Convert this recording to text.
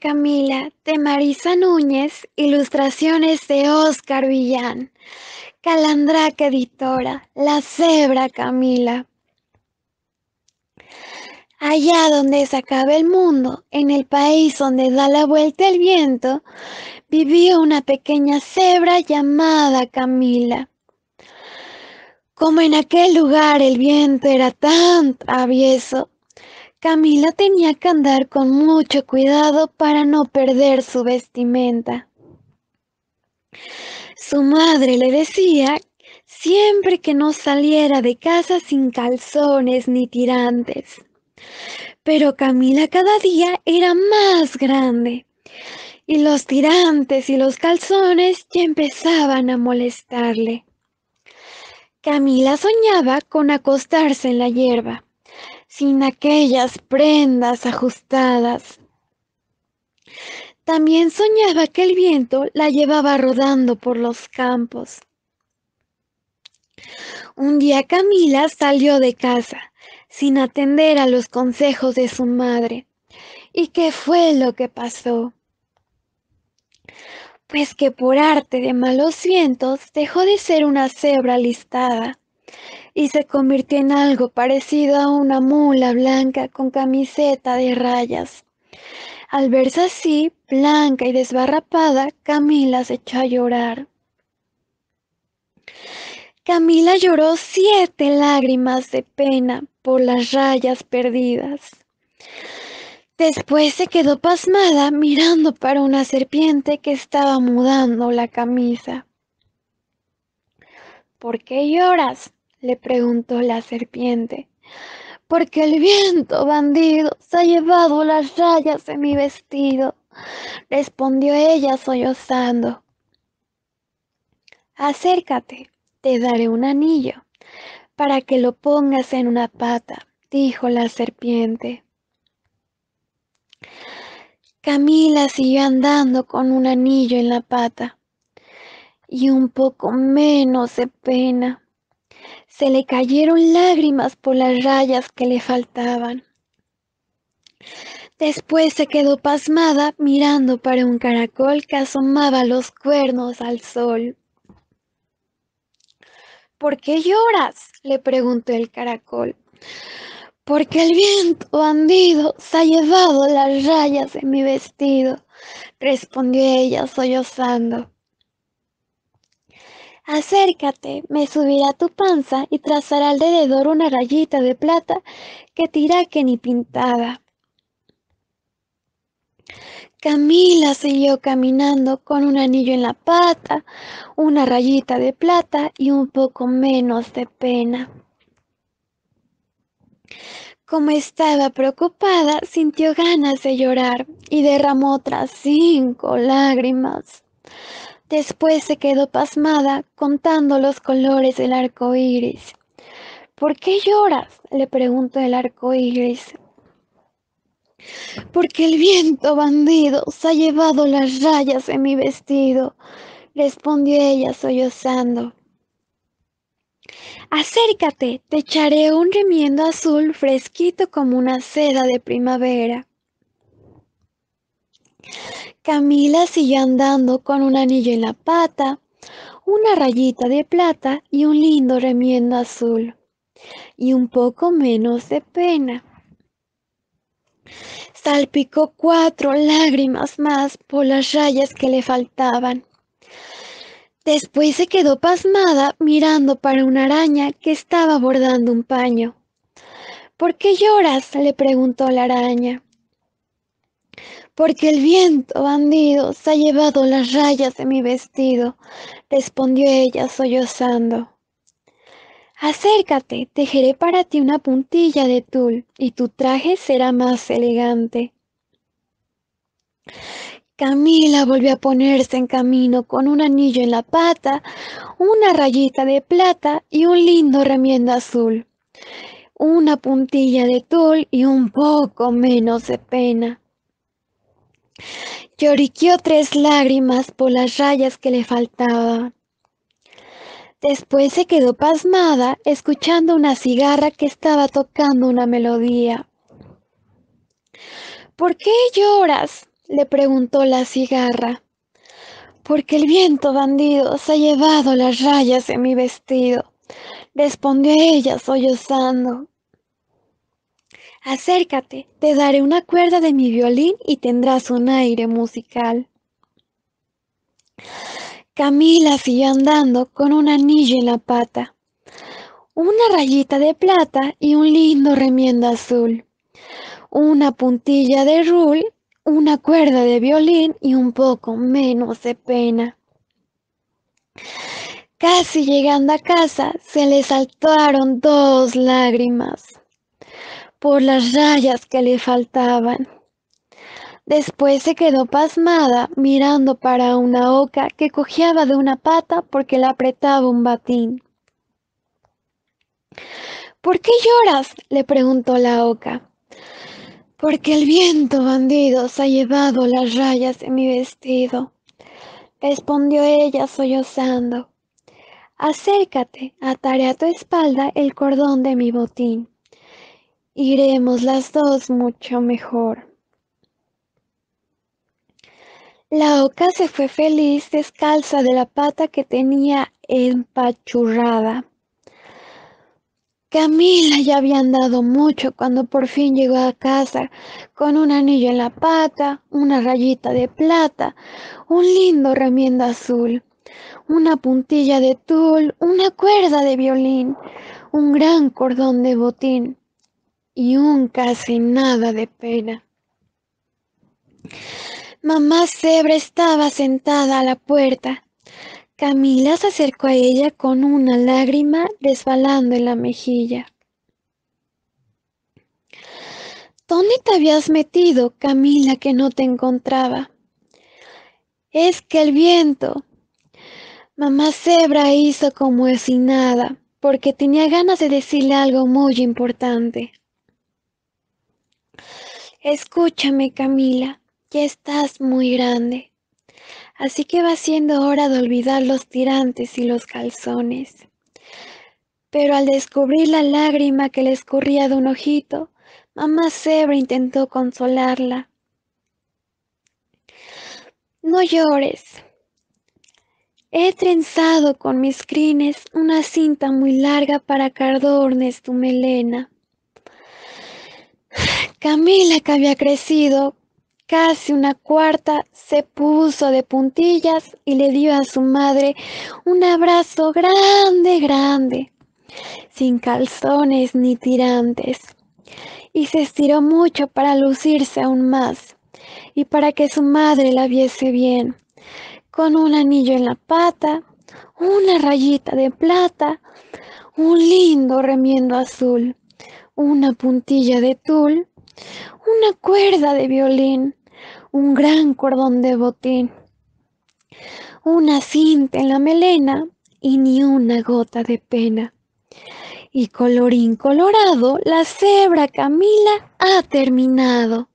Camila de Marisa Núñez, ilustraciones de Oscar Villán, Calandraca Editora, La Cebra Camila. Allá donde se acaba el mundo, en el país donde da la vuelta el viento, vivía una pequeña cebra llamada Camila. Como en aquel lugar el viento era tan travieso, Camila tenía que andar con mucho cuidado para no perder su vestimenta. Su madre le decía siempre que no saliera de casa sin calzones ni tirantes. Pero Camila cada día era más grande y los tirantes y los calzones ya empezaban a molestarle. Camila soñaba con acostarse en la hierba sin aquellas prendas ajustadas. También soñaba que el viento la llevaba rodando por los campos. Un día Camila salió de casa, sin atender a los consejos de su madre. ¿Y qué fue lo que pasó? Pues que por arte de malos vientos dejó de ser una cebra listada y se convirtió en algo parecido a una mula blanca con camiseta de rayas. Al verse así, blanca y desbarrapada, Camila se echó a llorar. Camila lloró siete lágrimas de pena por las rayas perdidas. Después se quedó pasmada mirando para una serpiente que estaba mudando la camisa. ¿Por qué lloras? le preguntó la serpiente. Porque el viento, bandido, se ha llevado las rayas de mi vestido, respondió ella sollozando. Acércate, te daré un anillo, para que lo pongas en una pata, dijo la serpiente. Camila siguió andando con un anillo en la pata y un poco menos de pena. Se le cayeron lágrimas por las rayas que le faltaban. Después se quedó pasmada mirando para un caracol que asomaba los cuernos al sol. ¿Por qué lloras? le preguntó el caracol. Porque el viento bandido se ha llevado las rayas en mi vestido, respondió ella sollozando. Acércate, me subirá tu panza y trazará alrededor una rayita de plata que tira que ni pintada. Camila siguió caminando con un anillo en la pata, una rayita de plata y un poco menos de pena. Como estaba preocupada, sintió ganas de llorar y derramó otras cinco lágrimas. Después se quedó pasmada contando los colores del arco iris. ¿Por qué lloras? le preguntó el arco iris. Porque el viento bandido se ha llevado las rayas en mi vestido, respondió ella sollozando. Acércate, te echaré un remiendo azul fresquito como una seda de primavera. Camila siguió andando con un anillo en la pata, una rayita de plata y un lindo remiendo azul. Y un poco menos de pena. Salpicó cuatro lágrimas más por las rayas que le faltaban. Después se quedó pasmada mirando para una araña que estaba bordando un paño. ¿Por qué lloras? le preguntó la araña. Porque el viento bandido se ha llevado las rayas de mi vestido, respondió ella sollozando. Acércate, tejeré para ti una puntilla de tul y tu traje será más elegante. Camila volvió a ponerse en camino con un anillo en la pata, una rayita de plata y un lindo remiendo azul, una puntilla de tul y un poco menos de pena. Lloriqueó tres lágrimas por las rayas que le faltaban. Después se quedó pasmada escuchando una cigarra que estaba tocando una melodía. ¿Por qué lloras? le preguntó la cigarra. Porque el viento bandido se ha llevado las rayas de mi vestido, respondió ella sollozando. Acércate, te daré una cuerda de mi violín y tendrás un aire musical. Camila siguió andando con un anillo en la pata, una rayita de plata y un lindo remiendo azul, una puntilla de rul, una cuerda de violín y un poco menos de pena. Casi llegando a casa se le saltaron dos lágrimas por las rayas que le faltaban. Después se quedó pasmada mirando para una oca que cojeaba de una pata porque le apretaba un batín. ¿Por qué lloras? le preguntó la oca. Porque el viento bandido se ha llevado las rayas de mi vestido, respondió ella sollozando. Acércate, ataré a tu espalda el cordón de mi botín. Iremos las dos mucho mejor. La oca se fue feliz descalza de la pata que tenía empachurrada. Camila ya había andado mucho cuando por fin llegó a casa con un anillo en la pata, una rayita de plata, un lindo remiendo azul, una puntilla de tul, una cuerda de violín, un gran cordón de botín, y un casi nada de pena. Mamá Zebra estaba sentada a la puerta. Camila se acercó a ella con una lágrima desbalando en la mejilla. ¿Dónde te habías metido, Camila, que no te encontraba? Es que el viento. Mamá Zebra hizo como si nada, porque tenía ganas de decirle algo muy importante. Escúchame, Camila, ya estás muy grande. Así que va siendo hora de olvidar los tirantes y los calzones. Pero al descubrir la lágrima que le escurría de un ojito, mamá Zebra intentó consolarla. No llores. He trenzado con mis crines una cinta muy larga para cardornes, tu melena. Camila, que había crecido casi una cuarta, se puso de puntillas y le dio a su madre un abrazo grande, grande, sin calzones ni tirantes. Y se estiró mucho para lucirse aún más y para que su madre la viese bien, con un anillo en la pata, una rayita de plata, un lindo remiendo azul, una puntilla de tul una cuerda de violín, un gran cordón de botín, una cinta en la melena y ni una gota de pena. Y colorín colorado, la cebra Camila ha terminado.